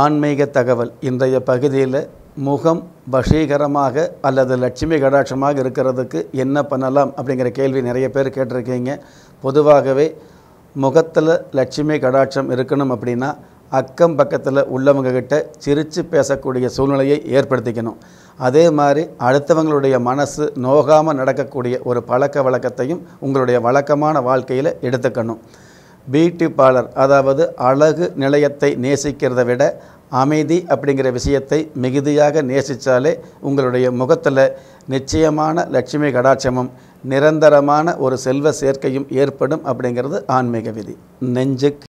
ஆன்மீக தகவல் இன்றைய பகுதியில் முகம் வசீகரமாக அல்லது லட்சுமி கடாட்சமாக இருக்கிறதுக்கு என்ன பண்ணலாம் அப்படிங்கிற கேள்வி நிறைய பேர் கேட்டிருக்கீங்க பொதுவாகவே முகத்தில் லட்சுமி கடாட்சம் இருக்கணும் அப்படின்னா அக்கம் பக்கத்தில் உள்ளவங்கக்கிட்ட சிரித்து பேசக்கூடிய சூழ்நிலையை ஏற்படுத்திக்கணும் அதே மாதிரி அடுத்தவங்களுடைய மனசு நோகாமல் நடக்கக்கூடிய ஒரு பழக்க வழக்கத்தையும் உங்களுடைய வழக்கமான வாழ்க்கையில் எடுத்துக்கணும் பியூட்டி பார்லர் அதாவது அழகு நிலையத்தை நேசிக்கிறத விட அமைதி அப்படிங்கிற விஷயத்தை மிகுதியாக நேசித்தாலே உங்களுடைய முகத்தில் நிச்சயமான லட்சுமி கடாட்சமும் நிரந்தரமான ஒரு செல்வ சேர்க்கையும் ஏற்படும் அப்படிங்கிறது ஆன்மீக விதி நெஞ்சுக்கு